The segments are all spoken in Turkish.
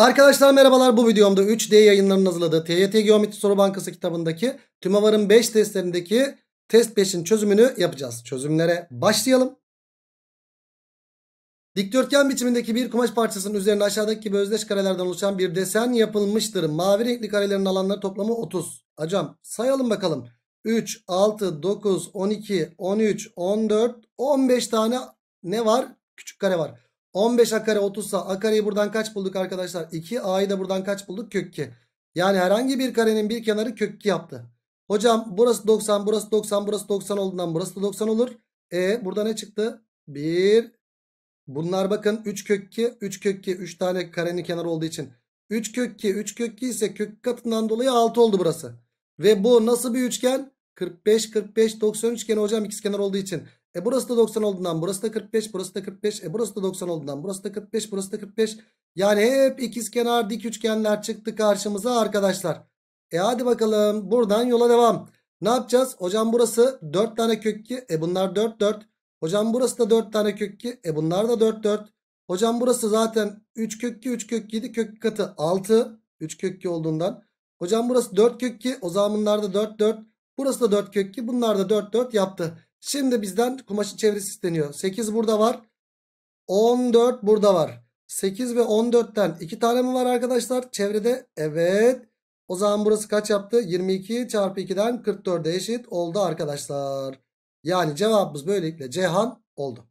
Arkadaşlar merhabalar bu videomda 3D yayınlarının hazırladığı TYT Geometri Soru Bankası kitabındaki TÜMAVAR'ın 5 testlerindeki test 5'in çözümünü yapacağız. Çözümlere başlayalım. Dikdörtgen biçimindeki bir kumaş parçasının üzerine aşağıdaki gibi özdeş karelerden oluşan bir desen yapılmıştır. Mavi renkli karelerin alanları toplamı 30. Hocam sayalım bakalım. 3, 6, 9, 12, 13, 14, 15 tane ne var? Küçük kare var. 15 a kare 30 sa a kareyi buradan kaç bulduk arkadaşlar? 2 a'yı da buradan kaç bulduk? Kök 2. Yani herhangi bir karenin bir kenarı kök 2 yaptı. Hocam burası 90 burası 90 burası 90 olduğundan burası da 90 olur. E burada ne çıktı? 1 bunlar bakın 3 kök 2 3 kök 2 3 tane karenin kenarı olduğu için. 3 kök 2 3 kök 2 ise kök katından dolayı 6 oldu burası. Ve bu nasıl bir üçgen? 45 45 90 üçgeni hocam ikizkenar olduğu için. E burası da 90 olduğundan burası da 45, burası da 45. E burası da 90 olduğundan burası da 45, burası da 45. Yani hep ikizkenar dik üçgenler çıktı karşımıza arkadaşlar. E hadi bakalım buradan yola devam. Ne yapacağız? Hocam burası 4 tane kök 2. E bunlar 4 4. Hocam burası da 4 tane kök 2. E bunlar da 4 4. Hocam burası zaten 3 kök 2 3 kök 7 kök katı 6. 3 kök 2 olduğundan. Hocam burası 4 kök 2. O zaman bunlar da 4 4. Burası da 4 kök 2. Bunlar da 4 4 yaptı. Şimdi bizden kumaşın çevresi isteniyor. 8 burada var. 14 burada var. 8 ve 14'ten 2 tane mi var arkadaşlar? Çevrede evet. O zaman burası kaç yaptı? 22 çarpı 2'den 44'e eşit oldu arkadaşlar. Yani cevabımız böylelikle Cehan oldu.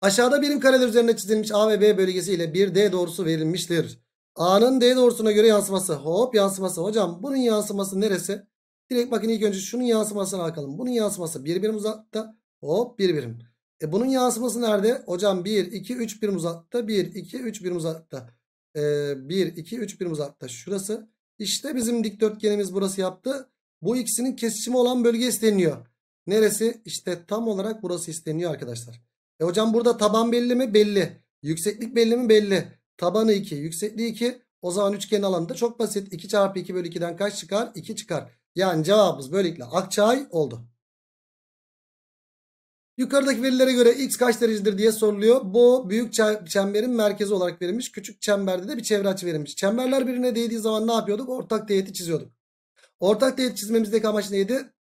Aşağıda birim kareler üzerinde çizilmiş A ve B bölgesi ile bir D doğrusu verilmiştir. A'nın D doğrusuna göre yansıması. Hop yansıması. Hocam bunun yansıması neresi? Direkt bakın ilk önce şunun yansımasına bakalım. Bunun yansıması bir birim uzakta. Hop bir birim. E bunun yansıması nerede? Hocam 1, 2, 3 birim uzakta. 1, 2, 3 birim uzakta. E, 1, 2, 3 birim uzakta. Şurası. İşte bizim dikdörtgenimiz burası yaptı. Bu ikisinin kesişimi olan bölge isteniyor. Neresi? İşte tam olarak burası isteniyor arkadaşlar. E hocam burada taban belli mi? Belli. Yükseklik belli mi? Belli. Tabanı 2, yüksekliği 2. O zaman üçgenin alanı da çok basit. 2 çarpı 2 bölü 2'den kaç çıkar? 2 çıkar. Yani cevabımız böylelikle Akçay oldu. Yukarıdaki verilere göre x kaç derecedir diye soruluyor. Bu büyük çemberin merkezi olarak verilmiş. Küçük çemberde de bir çevre açı verilmiş. Çemberler birbirine değdiği zaman ne yapıyorduk? Ortak teğeti çiziyorduk. Ortak teğet çizmemizdeki amaç neydi?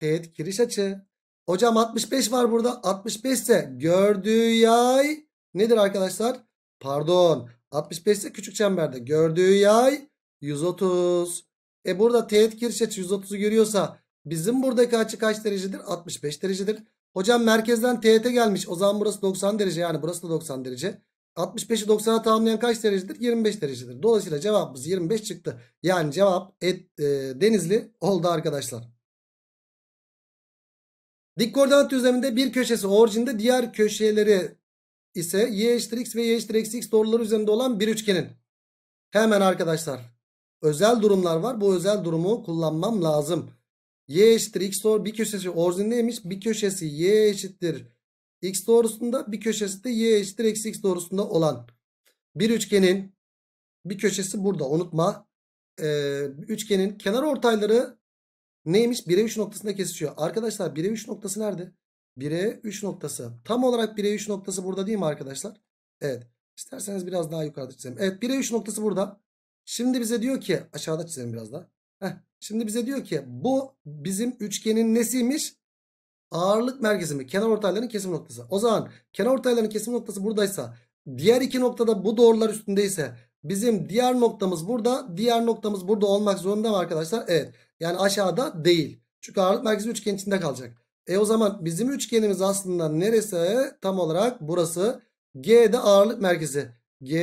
Teğet giriş açı. Hocam 65 var burada. 65 ise gördüğü yay nedir arkadaşlar? Pardon. 65 ise küçük çemberde. Gördüğü yay 130. E burada teğet giriş açı 130'u görüyorsa bizim buradaki açı kaç derecedir? 65 derecedir. Hocam merkezden teğete gelmiş. O zaman burası 90 derece yani burası da 90 derece. 65'i 90'a tamamlayan kaç derecedir? 25 derecedir. Dolayısıyla cevabımız 25 çıktı. Yani cevap et, e, denizli oldu arkadaşlar. Dik koordinat düzleminde bir köşesi orijinde diğer köşeleri ise y eşittir x ve y eşittir eksi x doğruları üzerinde olan bir üçgenin. Hemen arkadaşlar Özel durumlar var. Bu özel durumu kullanmam lazım. Y eşittir x doğru bir köşesi orijindeymiş, Bir köşesi y eşittir x doğrusunda bir köşesi de y eşittir eksi x doğrusunda olan bir üçgenin bir köşesi burada unutma. Ee, üçgenin kenar ortayları neymiş? 1'e 3 noktasında kesişiyor. Arkadaşlar 1'e 3 noktası nerede? 1'e 3 noktası. Tam olarak 1'e 3 noktası burada değil mi arkadaşlar? Evet. İsterseniz biraz daha yukarıda çizelim. Evet 1'e 3 noktası burada. Şimdi bize diyor ki aşağıda çizelim biraz daha. Heh, şimdi bize diyor ki bu bizim üçgenin nesiymiş? Ağırlık merkezi mi? Kenar ortayların kesim noktası. O zaman kenar ortayların kesim noktası buradaysa diğer iki noktada bu doğrular üstündeyse bizim diğer noktamız burada diğer noktamız burada olmak zorunda mı arkadaşlar? Evet. Yani aşağıda değil. Çünkü ağırlık merkezi üçgen içinde kalacak. E o zaman bizim üçgenimiz aslında neresi? Tam olarak burası. G de ağırlık merkezi. G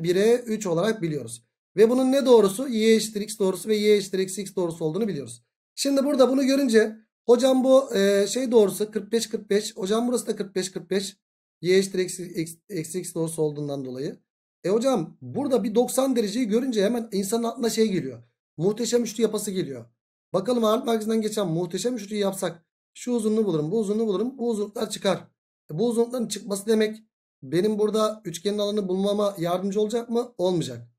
1'e 3 olarak biliyoruz. Ve bunun ne doğrusu? Y eşittir x doğrusu ve y eşittir eksi x doğrusu olduğunu biliyoruz. Şimdi burada bunu görünce hocam bu e, şey doğrusu 45-45. Hocam burası da 45-45. Y eşittir x x x doğrusu olduğundan dolayı. E hocam burada bir 90 dereceyi görünce hemen insanın aklına şey geliyor. Muhteşem üçlü yapası geliyor. Bakalım ağırlık merkezinden geçen muhteşem üçlüyü yapsak şu uzunluğu bulurum, bu uzunluğu bulurum, bu uzunluklar çıkar. E, bu uzunlukların çıkması demek benim burada üçgenin alanı bulmama yardımcı olacak mı? Olmayacak.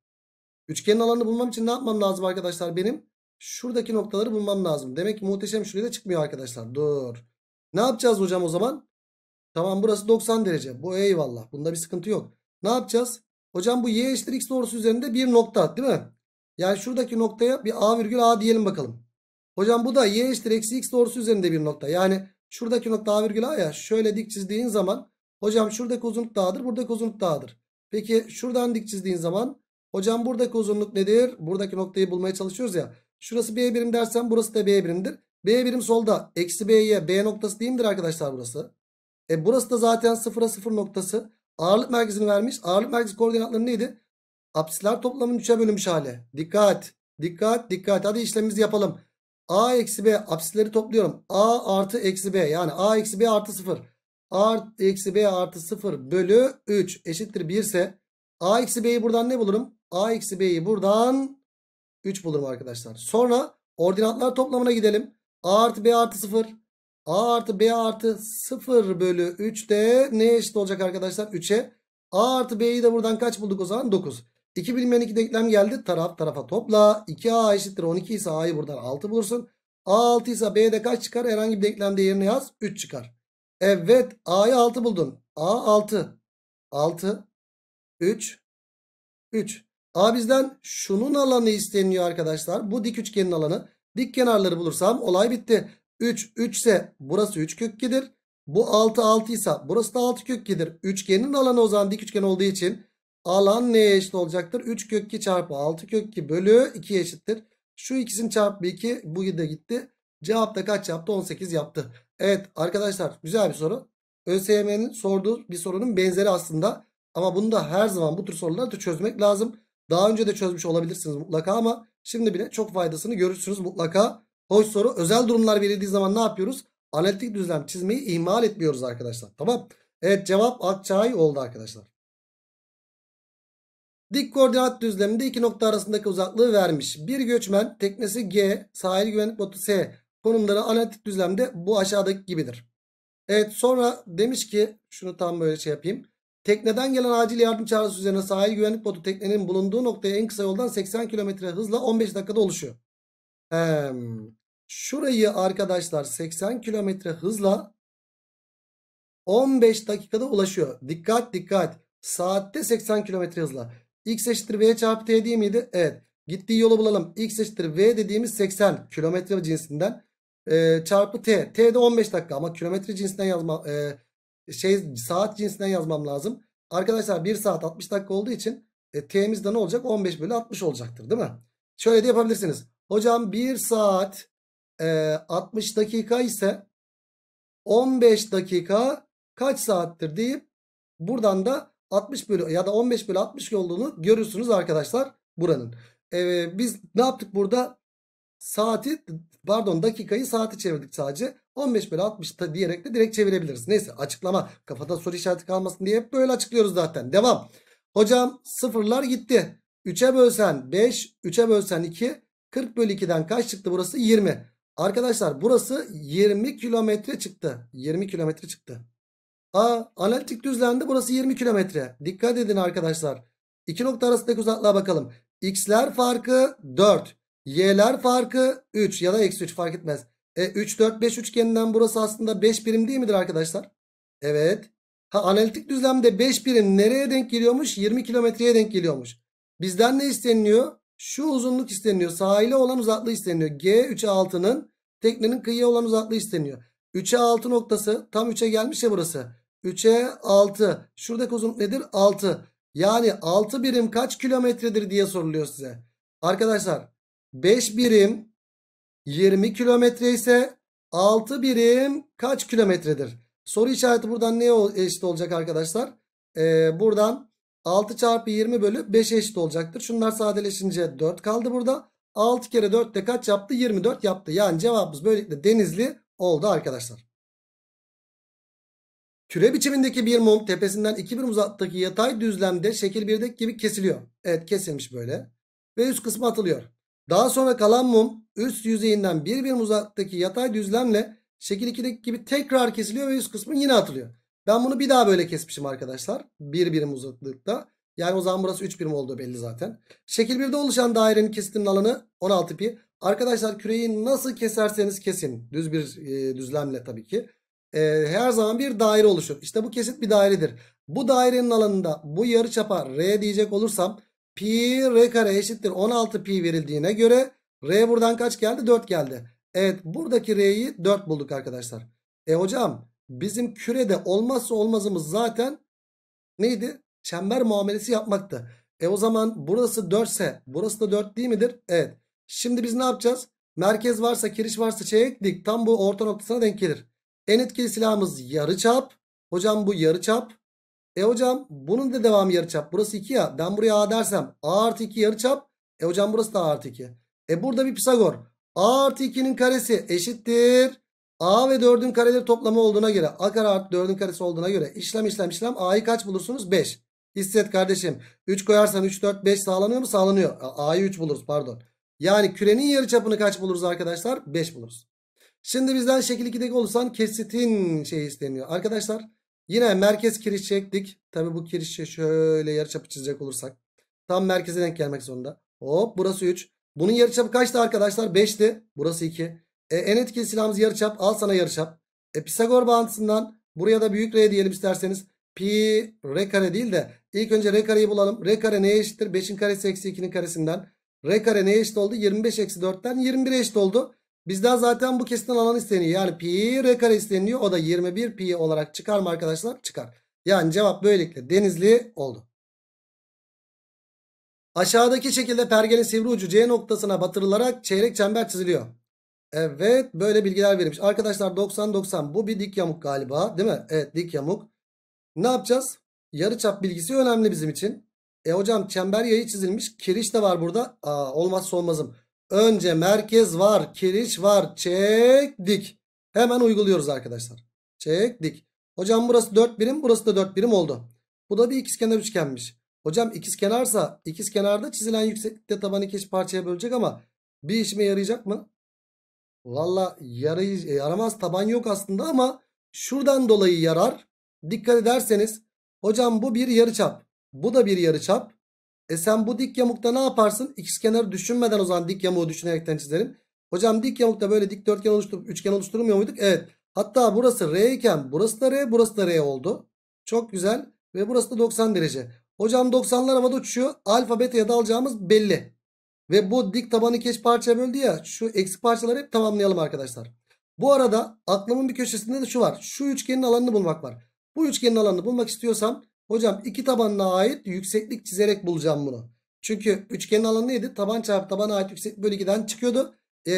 Üçgenin alanını bulmam için ne yapmam lazım arkadaşlar benim? Şuradaki noktaları bulmam lazım. Demek ki muhteşem şuraya da çıkmıyor arkadaşlar. Dur. Ne yapacağız hocam o zaman? Tamam burası 90 derece. Bu eyvallah. Bunda bir sıkıntı yok. Ne yapacağız? Hocam bu y eşittir x doğrusu üzerinde bir nokta değil mi? Yani şuradaki noktaya bir a virgül a diyelim bakalım. Hocam bu da y eşittir eksi x doğrusu üzerinde bir nokta. Yani şuradaki nokta a virgül a ya şöyle dik çizdiğin zaman hocam şuradaki uzunluk dağdır buradaki uzunluk dağdır. Peki şuradan dik çizdiğin zaman Hocam buradaki uzunluk nedir? Buradaki noktayı bulmaya çalışıyoruz ya. Şurası B birim dersen burası da B birimdir. B birim solda. Eksi B'ye B noktası değil midir arkadaşlar burası? E burası da zaten sıfıra sıfır noktası. Ağırlık merkezini vermiş. Ağırlık merkezi koordinatları neydi? Apsiler toplamının 3'e bölünmüş hali. Dikkat. Dikkat. Dikkat. Hadi işlemimizi yapalım. A eksi B apsileri topluyorum. A artı eksi B. Yani A eksi B artı 0. A eksi B artı 0 bölü 3 eşittir 1 ise A eksi B'yi buradan ne bulurum? A eksi B'yi buradan 3 bulurum arkadaşlar. Sonra ordinatlar toplamına gidelim. A artı B artı 0. A artı B artı 0 bölü 3 de ne eşit olacak arkadaşlar? 3'e. A artı B'yi de buradan kaç bulduk o zaman? 9. 2 bilmeyen 2 denklem geldi. Taraf tarafa topla. 2A eşittir 12 ise A'yı buradan 6 bulursun. A 6 ise B'de kaç çıkar? Herhangi bir denklemde yerine yaz. 3 çıkar. Evet A'yı 6 buldun. A 6. 6. 3. 3. A bizden şunun alanı isteniyor arkadaşlar. Bu dik üçgenin alanı. Dik kenarları bulursam olay bitti. 3 3 ise burası 3 kök Bu 6 6 ise burası da 6 kök Üçgenin alanı o zaman dik üçgen olduğu için alan neye eşit olacaktır? 3 kök çarpı 6 kök bölü 2 eşittir. Şu ikisini çarpı 2 bu da gitti. Cevap da kaç yaptı? 18 yaptı. Evet arkadaşlar güzel bir soru. ÖSYM'nin sorduğu bir sorunun benzeri aslında. Ama bunu da her zaman bu tür soruları da çözmek lazım. Daha önce de çözmüş olabilirsiniz mutlaka ama şimdi bile çok faydasını görürsünüz mutlaka. Hoş soru. Özel durumlar verildiği zaman ne yapıyoruz? Analitik düzlem çizmeyi ihmal etmiyoruz arkadaşlar. Tamam. Evet cevap Akçay oldu arkadaşlar. Dik koordinat düzleminde iki nokta arasındaki uzaklığı vermiş. Bir göçmen teknesi G, sahil güvenlik botu S konumları analitik düzlemde bu aşağıdaki gibidir. Evet sonra demiş ki şunu tam böyle şey yapayım. Tekneden gelen acil yardım çağrısı üzerine sahil güvenlik botu teknenin bulunduğu noktaya en kısa yoldan 80 km hızla 15 dakikada oluşuyor. Ee, şurayı arkadaşlar 80 km hızla 15 dakikada ulaşıyor. Dikkat dikkat. Saatte 80 km hızla. X eşittir V çarpı T değil miydi? Evet. Gittiği yolu bulalım. X eşittir V dediğimiz 80 kilometre cinsinden e, çarpı T. T de 15 dakika ama kilometre cinsinden yazma, e, şey saat cinsinden yazmam lazım. Arkadaşlar 1 saat 60 dakika olduğu için e, T'miz de ne olacak? 15 bölü 60 olacaktır değil mi? Şöyle de yapabilirsiniz. Hocam 1 saat e, 60 dakika ise 15 dakika kaç saattir deyip buradan da 60 bölü ya da 15 bölü 60 olduğunu görürsünüz arkadaşlar buranın. E, biz ne yaptık burada? saati pardon dakikayı saati çevirdik sadece. 15 bölü 60 diyerek de direkt çevirebiliriz. Neyse açıklama kafada soru işareti kalmasın diye hep böyle açıklıyoruz zaten. Devam. Hocam sıfırlar gitti. 3'e bölsen 5, 3'e bölsen 2. 40 bölü 2'den kaç çıktı burası? 20. Arkadaşlar burası 20 kilometre çıktı. 20 kilometre çıktı. Aa analitik düzlemde burası 20 kilometre. Dikkat edin arkadaşlar. İki nokta arasındaki uzaklığa bakalım. X'ler farkı 4. Y'ler farkı 3 ya da eksi 3 fark etmez. E, 3, 4, 5 üçgeninden burası aslında 5 birim değil midir arkadaşlar? Evet. Ha, analitik düzlemde 5 birim nereye denk geliyormuş? 20 kilometreye denk geliyormuş. Bizden ne isteniliyor? Şu uzunluk isteniliyor. Sahile olan uzaklığı isteniliyor. G 3'e 6'nın teknenin kıyıya olan uzaklığı isteniyor. 3'e 6 noktası tam 3'e gelmiş ya burası. 3'e 6. Şuradaki uzunluk nedir? 6. Yani 6 birim kaç kilometredir diye soruluyor size. Arkadaşlar 5 birim 20 kilometre ise 6 birim kaç kilometredir? Soru işareti buradan neye eşit olacak arkadaşlar? Ee, buradan 6 çarpı 20 bölü 5 eşit olacaktır. Şunlar sadeleşince 4 kaldı burada. 6 kere 4 de kaç yaptı? 24 yaptı. Yani cevabımız böylelikle denizli oldu arkadaşlar. Küre biçimindeki bir mum tepesinden 2 birim uzaktaki yatay düzlemde şekil 1'deki gibi kesiliyor. Evet kesilmiş böyle. Ve üst kısmı atılıyor. Daha sonra kalan mum üst yüzeyinden bir birim uzaktaki yatay düzlemle şekil 2'deki gibi tekrar kesiliyor ve üst kısmı yine atılıyor. Ben bunu bir daha böyle kesmişim arkadaşlar. Bir birim uzaklıkta. Yani o zaman burası 3 birim olduğu belli zaten. Şekil 1'de oluşan dairenin kesitinin alanı 16 pi. Arkadaşlar küreyi nasıl keserseniz kesin. Düz bir e, düzlemle tabii ki. E, her zaman bir daire oluşur. İşte bu kesit bir dairedir. Bu dairenin alanında bu yarı çapa R diyecek olursam Pi r kare eşittir 16 pi verildiğine göre r buradan kaç geldi? 4 geldi. Evet buradaki r'yi 4 bulduk arkadaşlar. E hocam bizim kürede olmazsa olmazımız zaten neydi? Çember muamelesi yapmaktı. E o zaman burası 4 ise burası da 4 değil midir? Evet. Şimdi biz ne yapacağız? Merkez varsa kiriş varsa çeyrek dik tam bu orta noktasına denk gelir. En etkili silahımız yarı çap. Hocam bu yarı çap. E hocam bunun da devamı yarıçap. Burası 2 ya. Ben buraya A dersem A artı 2 yarıçap. E hocam burası da A artı 2. E burada bir Pisagor. A artı 2'nin karesi eşittir. A ve 4'ün kareleri toplamı olduğuna göre A kare artı 4'ün karesi olduğuna göre işlem işlem işlem A'yı kaç bulursunuz? 5. Hisset kardeşim. 3 koyarsan 3 4 5 sağlanıyor mu? Sağlanıyor. A'yı 3 buluruz pardon. Yani kürenin yarı çapını kaç buluruz arkadaşlar? 5 buluruz. Şimdi bizden şekil 2'deki olursan kesitin şey isteniyor. Arkadaşlar Yine merkez kiriş çektik. Tabi bu kirişi şöyle yarıçapı çizecek olursak. Tam merkeze denk gelmek zorunda. Hop burası 3. Bunun yarıçapı kaçtı arkadaşlar? 5'ti. Burası 2. E, en etkili silahımız yarıçap. Al sana yarıçap. E, Pisagor bağıntısından buraya da büyük R diyelim isterseniz. Pi R kare değil de ilk önce R kareyi bulalım. R kare neye eşittir? 5'in karesi eksi 2'nin karesinden. R kare neye eşit oldu? 25 eksi 4'ten 21'e eşit oldu. Bizden zaten bu kesitin alan isteniyor. Yani pi r kare isteniyor. O da 21 pi olarak çıkar mı arkadaşlar? Çıkar. Yani cevap böylelikle denizli oldu. Aşağıdaki şekilde Pergelin sivri ucu C noktasına batırılarak çeyrek çember çiziliyor. Evet böyle bilgiler verilmiş. Arkadaşlar 90-90 bu bir dik yamuk galiba değil mi? Evet dik yamuk. Ne yapacağız? Yarıçap bilgisi önemli bizim için. E hocam çember yayı çizilmiş. Kiriş de var burada. Aa, olmazsa olmazım. Önce merkez var, kiriş var. Çektik. Hemen uyguluyoruz arkadaşlar. Çektik. Hocam burası 4 birim, burası da 4 birim oldu. Bu da bir ikizkenar üçgenmiş. Hocam ikizkenarsa ikizkenarda çizilen yükseklikte tabanı iki parçaya bölecek ama bir işime yarayacak mı? Valla yaray e, yaramaz taban yok aslında ama şuradan dolayı yarar. Dikkat ederseniz hocam bu bir yarıçap. Bu da bir yarıçap. E sen bu dik yamukta ne yaparsın? İkiz kenarı düşünmeden o zaman dik yamuğu düşünerekten çizelim. Hocam dik yamukta böyle dikdörtgen oluşturup üçgen oluşturmuyor muyduk? Evet. Hatta burası R iken burası da R burası da R oldu. Çok güzel. Ve burası da 90 derece. Hocam 90'lar havada uçuşuyor. Alfa da alacağımız belli. Ve bu dik tabanı keş parçaya böldü ya. Şu eksik parçaları hep tamamlayalım arkadaşlar. Bu arada aklımın bir köşesinde de şu var. Şu üçgenin alanını bulmak var. Bu üçgenin alanını bulmak istiyorsam Hocam iki tabanına ait yükseklik çizerek bulacağım bunu. Çünkü üçgenin alanı neydi? Taban çarpı tabana ait yükseklik bölü 2'den çıkıyordu. Ee,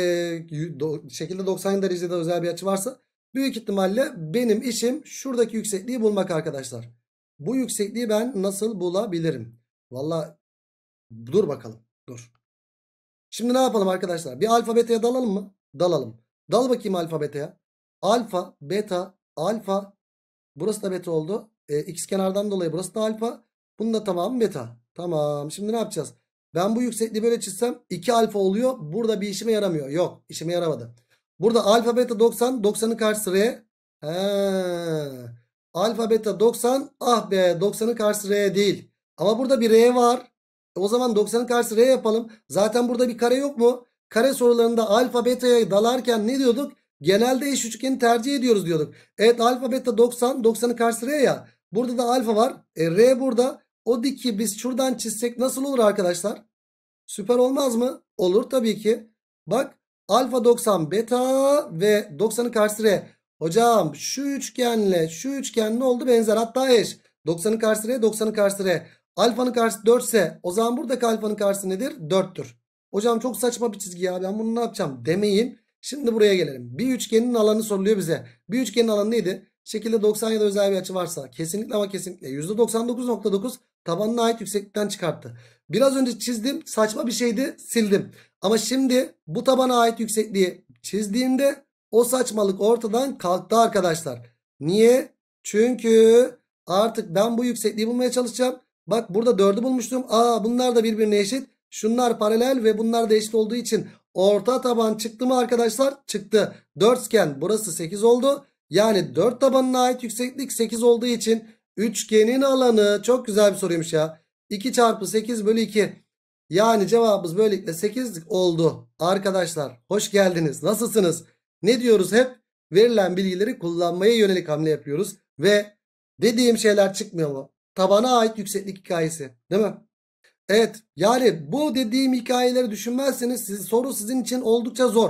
do şekilde 90 derecede özel bir açı varsa. Büyük ihtimalle benim işim şuradaki yüksekliği bulmak arkadaşlar. Bu yüksekliği ben nasıl bulabilirim? Valla dur bakalım dur. Şimdi ne yapalım arkadaşlar? Bir alfa beta'ya dalalım mı? Dalalım. Dal bakayım alfa beta'ya. Alfa, beta, alfa. Burası da beta oldu. E, x kenardan dolayı burası da alfa. Bunun da tamamı beta. Tamam. Şimdi ne yapacağız? Ben bu yüksekliği böyle çizsem 2 alfa oluyor. Burada bir işime yaramıyor. Yok işime yaramadı. Burada alfa beta 90. 90'ın karşısı R. He. Alfa beta 90. Ah be 90'ın karşısı R değil. Ama burada bir R var. E o zaman 90'ın karşısı R yapalım. Zaten burada bir kare yok mu? Kare sorularında alfa beta'ya dalarken ne diyorduk? Genelde eş üçgeni tercih ediyoruz diyorduk. Evet alfa beta 90. 90'ın karşısı R ya. Burada da alfa var. E, R burada. O diki biz şuradan çizsek nasıl olur arkadaşlar? Süper olmaz mı? Olur tabii ki. Bak alfa 90 beta ve 90'ın karşısı R. Hocam şu üçgenle şu üçgen ne oldu? Benzer hatta eş. 90'ın karşısı R 90'ın karşısı R. Alfanın karşısı 4 ise o zaman buradaki alfanın karşısı nedir? 4'tür. Hocam çok saçma bir çizgi ya ben bunu ne yapacağım demeyin. Şimdi buraya gelelim. Bir üçgenin alanı soruluyor bize. Bir üçgenin alanı neydi? Şekilde 90 ya da özel bir açı varsa kesinlikle ama kesinlikle %99.9 tabanına ait yükseklikten çıkarttı. Biraz önce çizdim saçma bir şeydi sildim. Ama şimdi bu tabana ait yüksekliği çizdiğimde o saçmalık ortadan kalktı arkadaşlar. Niye? Çünkü artık ben bu yüksekliği bulmaya çalışacağım. Bak burada 4'ü bulmuştum. Aa bunlar da birbirine eşit. Şunlar paralel ve bunlar da eşit olduğu için Orta taban çıktı mı arkadaşlar? Çıktı. Dörtgen burası 8 oldu. Yani 4 tabanına ait yükseklik 8 olduğu için üçgenin alanı çok güzel bir soruymuş ya. 2 çarpı 8 bölü 2. Yani cevabımız böylelikle 8 oldu. Arkadaşlar hoş geldiniz. Nasılsınız? Ne diyoruz hep? Verilen bilgileri kullanmaya yönelik hamle yapıyoruz. Ve dediğim şeyler çıkmıyor mu? Tabana ait yükseklik hikayesi değil mi? Evet yani bu dediğim hikayeleri düşünmezseniz siz, soru sizin için oldukça zor.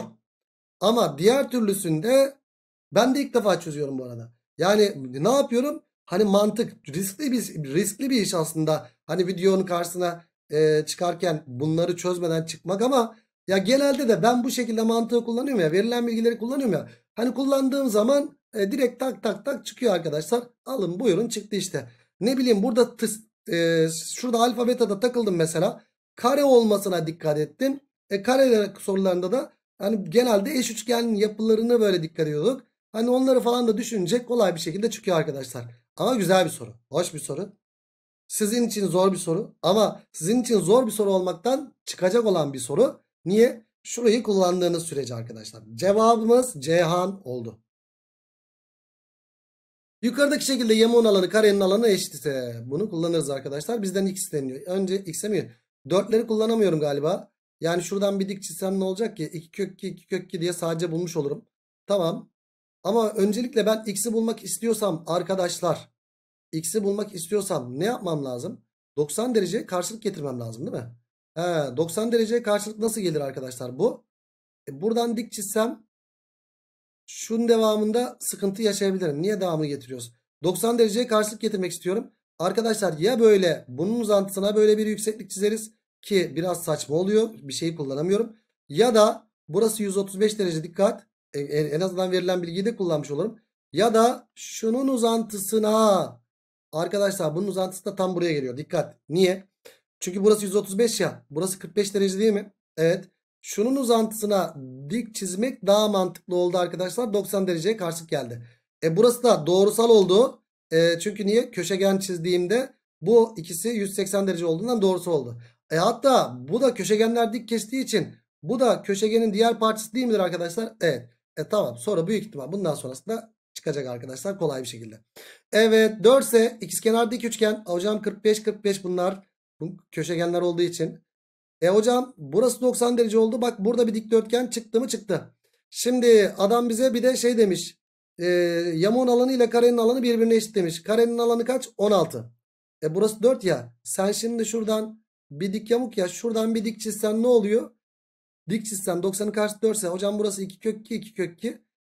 Ama diğer türlüsünde ben de ilk defa çözüyorum bu arada. Yani ne yapıyorum? Hani mantık riskli bir riskli bir iş aslında. Hani videonun karşısına e, çıkarken bunları çözmeden çıkmak ama ya genelde de ben bu şekilde mantığı kullanıyorum ya. Verilen bilgileri kullanıyorum ya. Hani kullandığım zaman e, direkt tak tak tak çıkıyor arkadaşlar. Alın buyurun çıktı işte. Ne bileyim burada tıs, e, şurada alfa beta'da takıldım mesela. Kare olmasına dikkat ettim. E kareler sorularında da hani genelde eş üçgenin yapılarını böyle dikkat ediyorduk. Hani onları falan da düşünecek kolay bir şekilde çıkıyor arkadaşlar. Ama güzel bir soru. Hoş bir soru. Sizin için zor bir soru ama sizin için zor bir soru olmaktan çıkacak olan bir soru. Niye? Şurayı kullandığınız sürece arkadaşlar. Cevabımız Ceyhan oldu. Yukarıdaki şekilde yamuğun alanı karenin alanı eşit ise ee, bunu kullanırız arkadaşlar. Bizden x isteniyor. Önce x'e mi? Dörtleri kullanamıyorum galiba. Yani şuradan bir dik çizsem ne olacak ki? 2 kök 2 2 kök 2 diye sadece bulmuş olurum. Tamam. Ama öncelikle ben x'i bulmak istiyorsam arkadaşlar x'i bulmak istiyorsam ne yapmam lazım? 90 dereceye karşılık getirmem lazım değil mi? He, 90 dereceye karşılık nasıl gelir arkadaşlar bu? E, buradan dik çizsem Şunun devamında sıkıntı yaşayabilirim. Niye devamını getiriyoruz? 90 dereceye karşılık getirmek istiyorum. Arkadaşlar ya böyle bunun uzantısına böyle bir yükseklik çizeriz ki biraz saçma oluyor. Bir şeyi kullanamıyorum. Ya da burası 135 derece dikkat. E, e, en azından verilen bilgiyi de kullanmış olurum. Ya da şunun uzantısına arkadaşlar bunun uzantısı da tam buraya geliyor. Dikkat. Niye? Çünkü burası 135 ya. Burası 45 derece değil mi? Evet. Şunun uzantısına dik çizmek daha mantıklı oldu arkadaşlar. 90 dereceye karşı geldi. E burası da doğrusal oldu. E çünkü niye? Köşegen çizdiğimde bu ikisi 180 derece olduğundan doğrusu oldu. E hatta bu da köşegenler dik kestiği için bu da köşegenin diğer parçası değil midir arkadaşlar? Evet. E tamam sonra büyük ihtimal bundan sonrasında çıkacak arkadaşlar kolay bir şekilde. Evet 4 ise ikizkenar dik üçgen. Hocam 45 45 bunlar. Bu köşegenler olduğu için. E hocam burası 90 derece oldu. Bak burada bir dikdörtgen çıktı mı çıktı. Şimdi adam bize bir de şey demiş. E, yamuğun alanı ile karenin alanı birbirine eşit demiş. Karenin alanı kaç? 16. E burası 4 ya. Sen şimdi şuradan bir dik yamuk ya. Şuradan bir dik çizsen ne oluyor? Dik çizsen 90'ın karşı 4 ise hocam burası 2 kök 2 2 kök 2.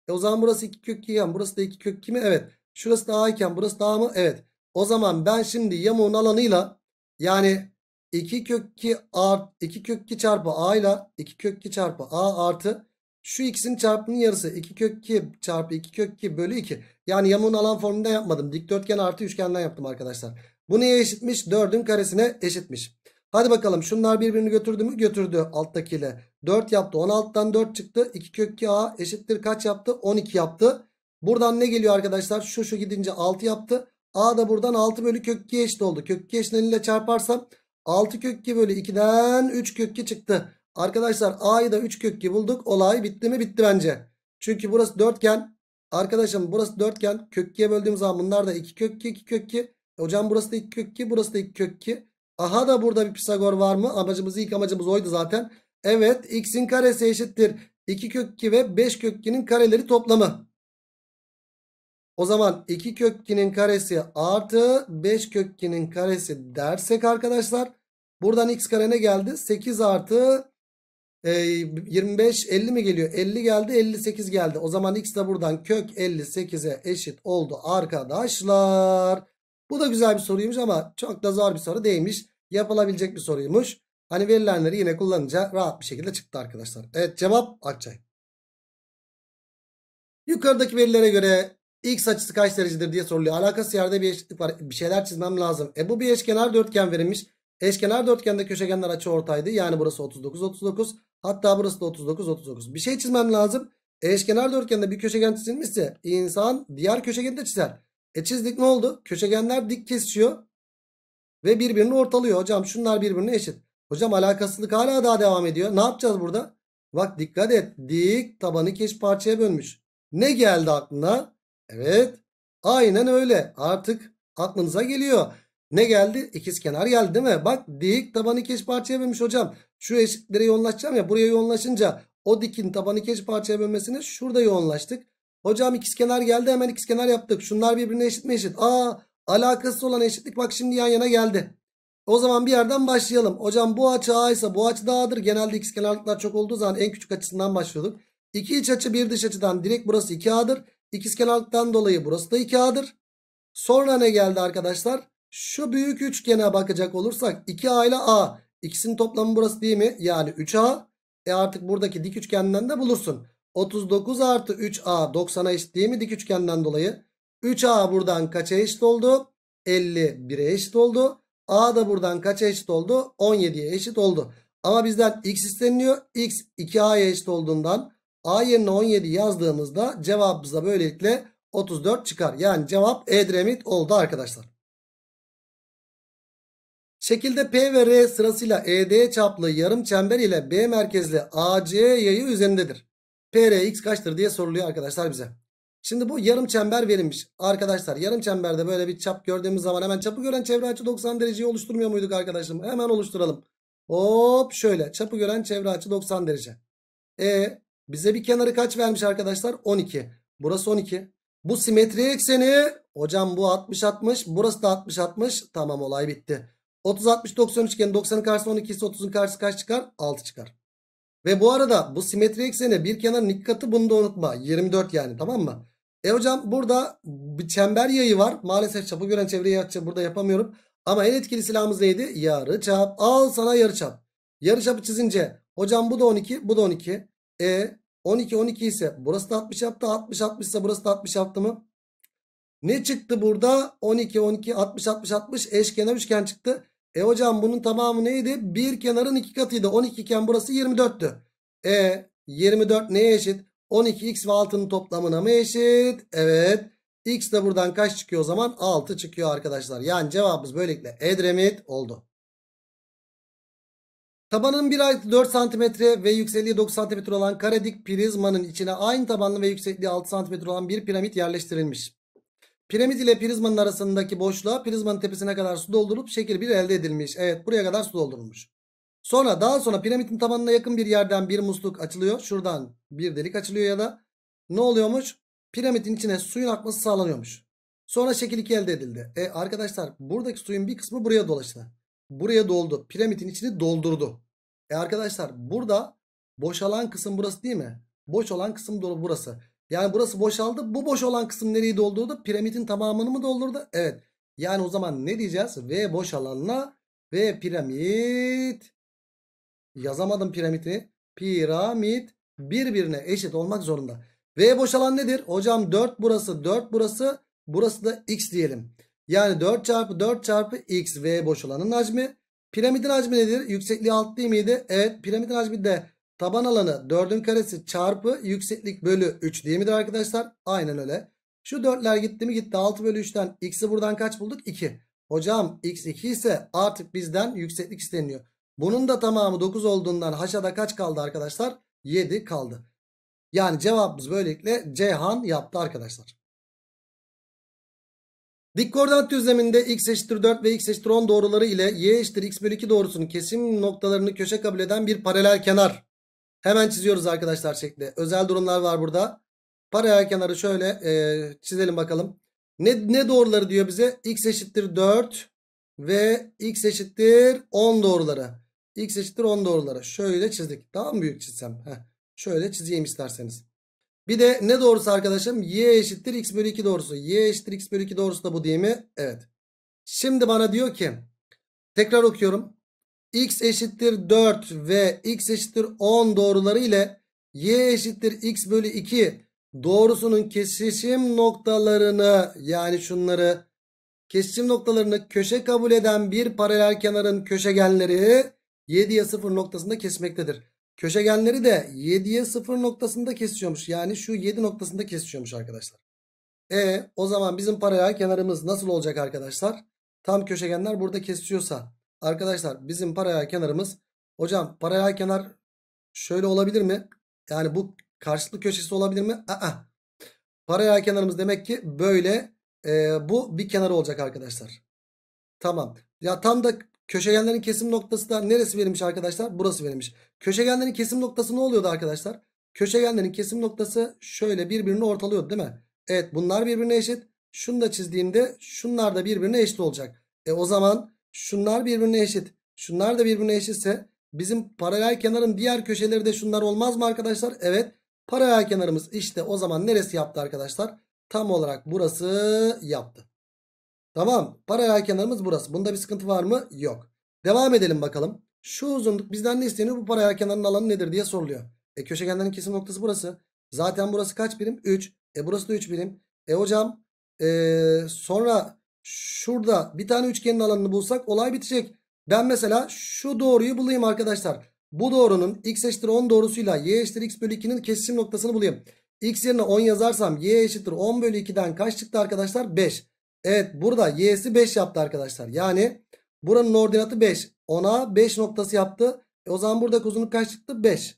E o zaman burası 2 kök 2 iken burası da 2 kök 2 mi? Evet. Şurası da A iken burası da A mı? Evet. O zaman ben şimdi yamuğun alanıyla yani 2 kök 2 art 2 kök 2 çarpı a ile 2 kök 2 çarpı a artı şu ikisinin çarpımının yarısı 2 kök 2 çarpı 2 kök 2 bölü 2. Yani yamuğun alan formunda yapmadım. Dikdörtgen artı üçgenden yaptım arkadaşlar. Bu neye eşitmiş? 4'ün karesine eşitmiş. Hadi bakalım şunlar birbirini götürdü mü? Götürdü alttakiyle. 4 yaptı. 16'dan 4 çıktı. 2 kök 2 a eşittir kaç yaptı? 12 yaptı. Buradan ne geliyor arkadaşlar? Şu şu gidince 6 yaptı. A da buradan 6 bölü kök 2 eşit oldu. Kök 2 eşitleniliyle çarparsam 6 kök 2 bölü 2'den 3 kök 2 çıktı. Arkadaşlar A'yı da 3 kök 2 bulduk. Olay bitti mi? Bitti bence. Çünkü burası dörtgen. Arkadaşım burası dörtgen. Kök 2'ye böldüğüm zaman bunlar da 2 kök 2 2 kök 2. Hocam burası da 2 kök 2 burası da 2 kök 2. Aha da burada bir Pisagor var mı? Amacımız ilk amacımız oydu zaten. Evet x'in karesi eşittir. 2 kök 2 ve 5 kök 2'nin kareleri toplamı. O zaman 2 kök 2'nin karesi artı 5 kök 2'nin karesi dersek arkadaşlar Buradan x kare ne geldi? 8 artı e, 25 50 mi geliyor? 50 geldi 58 geldi. O zaman x de buradan kök 58'e eşit oldu arkadaşlar. Bu da güzel bir soruymuş ama çok da zor bir soru değilmiş. Yapılabilecek bir soruymuş. Hani verilenleri yine kullanınca rahat bir şekilde çıktı arkadaşlar. Evet cevap Akçay. Yukarıdaki verilere göre x açısı kaç derecedir diye soruluyor. Alakası yerde bir eşitlik var. Bir şeyler çizmem lazım. E bu bir eşkenar dörtgen verilmiş. Eşkenar dörtgende köşegenler açı ortaydı. Yani burası 39 39. Hatta burası da 39 39. Bir şey çizmem lazım. Eşkenar dörtgende bir köşegen çizilmişse insan diğer köşegeni de çizer. E çizdik ne oldu? Köşegenler dik kesişiyor. Ve birbirini ortalıyor. Hocam şunlar birbirine eşit. Hocam alakasızlık hala daha devam ediyor. Ne yapacağız burada? Bak dikkat et. Dik tabanı keş parçaya bölmüş. Ne geldi aklına? Evet. Aynen öyle. Artık aklınıza geliyor. Ne geldi? İkiz kenar geldi değil mi? Bak dik tabanı iki parçaya bölmüş hocam. Şu eşitlere yoğunlaşacağım ya. Buraya yoğunlaşınca o dikin tabanı iki parçaya bölmesine şurada yoğunlaştık. Hocam ikiz kenar geldi hemen ikiz kenar yaptık. Şunlar birbirine eşit mi eşit? Aa alakası olan eşitlik bak şimdi yan yana geldi. O zaman bir yerden başlayalım. Hocam bu açı A ise bu açı da A'dır. Genelde ikiz kenarlıklar çok olduğu zaman en küçük açısından başlıyorduk. İki iç açı bir dış açıdan direkt burası 2A'dır. İkiz kenarlıktan dolayı burası da 2A'dır. Sonra ne geldi arkadaşlar? Şu büyük üçgene bakacak olursak 2A ile A ikisinin toplamı burası değil mi? Yani 3A e artık buradaki dik üçgenden de bulursun. 39 artı 3A 90'a eşit değil mi dik üçgenden dolayı? 3A buradan kaça eşit oldu? 51'e eşit oldu. A da buradan kaça eşit oldu? 17'ye eşit oldu. Ama bizden x isteniliyor. X 2A'ya eşit olduğundan A yerine 17 yazdığımızda cevabımıza böylelikle 34 çıkar. Yani cevap Edremit oldu arkadaşlar. Şekilde P ve R sırasıyla ED çaplı yarım çember ile B merkezli AC yayı üzerindedir. PR x kaçtır diye soruluyor arkadaşlar bize. Şimdi bu yarım çember verilmiş. Arkadaşlar yarım çemberde böyle bir çap gördüğümüz zaman hemen çapı gören çevre açı 90 dereceyi oluşturmuyor muyduk arkadaşlarım? Hemen oluşturalım. Hop şöyle çapı gören çevre açı 90 derece. E bize bir kenarı kaç vermiş arkadaşlar? 12. Burası 12. Bu simetri ekseni hocam bu 60-60 burası da 60-60 tamam olay bitti. 30 60 90 üçgen 90'ın karşısı 12 ise 30'un karşısı kaç çıkar? 6 çıkar. Ve bu arada bu simetri ekseni bir kenarın iki katı bunu da unutma. 24 yani tamam mı? E hocam burada bir çember yayı var. Maalesef çapı gören çevreyi burada yapamıyorum. Ama en etkili silahımız neydi? Yarı çap. Al sana yarı çap. Yarı çapı çizince hocam bu da 12 bu da 12. E 12 12 ise burası da 60 yaptı 60 60 ise burası da 60 yaptı mı? Ne çıktı burada? 12, 12, 60, 60, 60 eşkenar üçgen çıktı. E hocam bunun tamamı neydi? Bir kenarın iki katıydı. 12 iken burası 24'tü. E 24 neye eşit? 12x ve 6'nın toplamına mı eşit? Evet. X de buradan kaç çıkıyor o zaman? 6 çıkıyor arkadaşlar. Yani cevabımız böylelikle Edremit oldu. Tabanın 1 artı 4 cm ve yüksekliği 9 cm olan karedik prizmanın içine aynı tabanlı ve yüksekliği 6 cm olan bir piramit yerleştirilmiş. Piramit ile prizmanın arasındaki boşluğa prizmanın tepesine kadar su doldurup şekil 1 elde edilmiş. Evet buraya kadar su doldurulmuş. Sonra daha sonra piramidin tabanına yakın bir yerden bir musluk açılıyor. Şuradan bir delik açılıyor ya da ne oluyormuş? Piramidin içine suyun akması sağlanıyormuş. Sonra şekil 2 elde edildi. E arkadaşlar buradaki suyun bir kısmı buraya dolaştı. Buraya doldu. Piramidin içini doldurdu. E arkadaşlar burada boşalan kısım burası değil mi? Boş olan kısım dolu burası. Yani burası boşaldı. Bu boş olan kısım nereyi doldurdu? Piramidin tamamını mı doldurdu? Evet. Yani o zaman ne diyeceğiz? V boş alanla V piramit yazamadım piramidi. Piramit birbirine eşit olmak zorunda. V boş alan nedir? Hocam 4 burası 4 burası burası da x diyelim. Yani 4 çarpı 4 çarpı x V boş alanın hacmi. Piramidin hacmi nedir? Yüksekliği alt değil miydi? Evet piramidin hacmi de Taban alanı 4'ün karesi çarpı yükseklik bölü 3 değil midir arkadaşlar? Aynen öyle. Şu dörtler gitti mi gitti. 6 bölü 3'ten x'i buradan kaç bulduk? 2. Hocam x 2 ise artık bizden yükseklik isteniyor. Bunun da tamamı 9 olduğundan haşada kaç kaldı arkadaşlar? 7 kaldı. Yani cevabımız böylelikle Ceyhan yaptı arkadaşlar. Dik koordinat düzleminde x eşittir 4 ve x eşittir 10 doğruları ile y eşittir x bölü 2 doğrusunun kesim noktalarını köşe kabul eden bir paralel kenar Hemen çiziyoruz arkadaşlar şekli. Özel durumlar var burada. Paralel kenarı şöyle e, çizelim bakalım. Ne, ne doğruları diyor bize? X eşittir 4 ve x eşittir 10 doğruları. X eşittir 10 doğruları. Şöyle çizdik. Daha mı büyük çizsem? Heh. Şöyle çizeyim isterseniz. Bir de ne doğrusu arkadaşım? Y eşittir x bölü 2 doğrusu. Y eşittir x bölü 2 doğrusu da bu değil mi? Evet. Şimdi bana diyor ki tekrar okuyorum x eşittir 4 ve x eşittir 10 doğruları ile y eşittir x bölü 2 doğrusunun kesişim noktalarını yani şunları kesişim noktalarını köşe kabul eden bir paralel kenarın köşegenleri 7'ye 0 noktasında kesmektedir. Köşegenleri de 7'ye 0 noktasında kesişiyormuş. Yani şu 7 noktasında kesişiyormuş arkadaşlar. E o zaman bizim paralel kenarımız nasıl olacak arkadaşlar? Tam köşegenler burada kesiyorsa. Arkadaşlar bizim paralel kenarımız. Hocam paralel kenar şöyle olabilir mi? Yani bu karşılıklı köşesi olabilir mi? Aa. Paralel kenarımız demek ki böyle e, bu bir kenar olacak arkadaşlar. Tamam. Ya tam da köşegenlerin kesim noktası da neresi verilmiş arkadaşlar? Burası verilmiş. Köşegenlerin kesim noktası ne oluyordu arkadaşlar? Köşegenlerin kesim noktası şöyle birbirini ortalıyordu değil mi? Evet bunlar birbirine eşit. Şunu da çizdiğimde şunlar da birbirine eşit olacak. E o zaman Şunlar birbirine eşit. Şunlar da birbirine eşitse bizim paralel kenarın diğer köşeleri de şunlar olmaz mı arkadaşlar? Evet. Paralel kenarımız işte o zaman neresi yaptı arkadaşlar? Tam olarak burası yaptı. Tamam. Paralel kenarımız burası. Bunda bir sıkıntı var mı? Yok. Devam edelim bakalım. Şu uzunluk bizden ne isteniyor? Bu paralel kenarın alanı nedir diye soruluyor. E köşegenlerin kesim noktası burası. Zaten burası kaç birim? 3. E burası da 3 birim. E hocam e, sonra şurada bir tane üçgenin alanını bulsak olay bitecek. Ben mesela şu doğruyu bulayım arkadaşlar. Bu doğrunun x eşittir 10 doğrusuyla y eşittir x bölü 2'nin kesişim noktasını bulayım. x yerine 10 yazarsam y eşittir 10 bölü 2'den kaç çıktı arkadaşlar? 5. Evet burada y'si 5 yaptı arkadaşlar. Yani buranın ordinatı 5. 10'a 5 noktası yaptı. E o zaman buradaki uzunluk kaç çıktı? 5.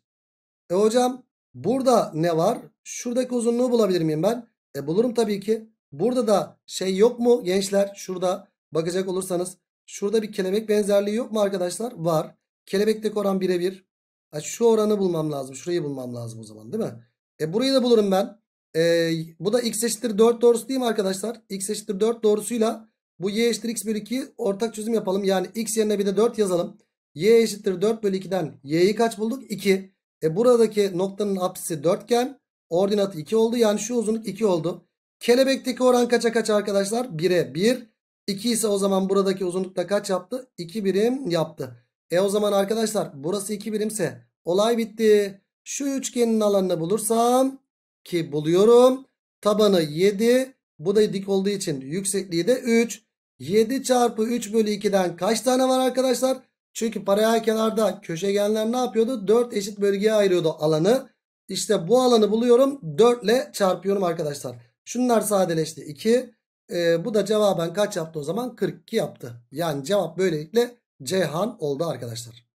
E hocam burada ne var? Şuradaki uzunluğu bulabilir miyim ben? E bulurum tabii ki. Burada da şey yok mu gençler? Şurada bakacak olursanız. Şurada bir kelebek benzerliği yok mu arkadaşlar? Var. Kelebekteki oran birebir. Şu oranı bulmam lazım. Şurayı bulmam lazım o zaman değil mi? E burayı da bulurum ben. E, bu da x eşittir 4 doğrusu değil mi arkadaşlar? x eşittir 4 doğrusuyla bu y eşittir x bölü 2 ortak çözüm yapalım. Yani x yerine bir de 4 yazalım. y eşittir 4 bölü 2'den y'yi kaç bulduk? 2. E buradaki noktanın apsisi dörtgen. Ordinatı 2 oldu. Yani şu uzunluk 2 oldu. Kelebekteki oran kaça kaç arkadaşlar? 1'e 1. 2 ise o zaman buradaki uzunlukta kaç yaptı? 2 birim yaptı. E o zaman arkadaşlar burası 2 birimse olay bitti. Şu üçgenin alanını bulursam ki buluyorum. Tabanı 7. Bu da dik olduğu için yüksekliği de 3. 7 çarpı 3 bölü 2'den kaç tane var arkadaşlar? Çünkü paralel kenarda köşegenler ne yapıyordu? 4 eşit bölgeye ayırıyordu alanı. İşte bu alanı buluyorum. 4 ile çarpıyorum arkadaşlar. Şunlar sadeleşti 2. E, bu da cevaben kaç yaptı o zaman? 42 yaptı. Yani cevap böylelikle Cihan oldu arkadaşlar.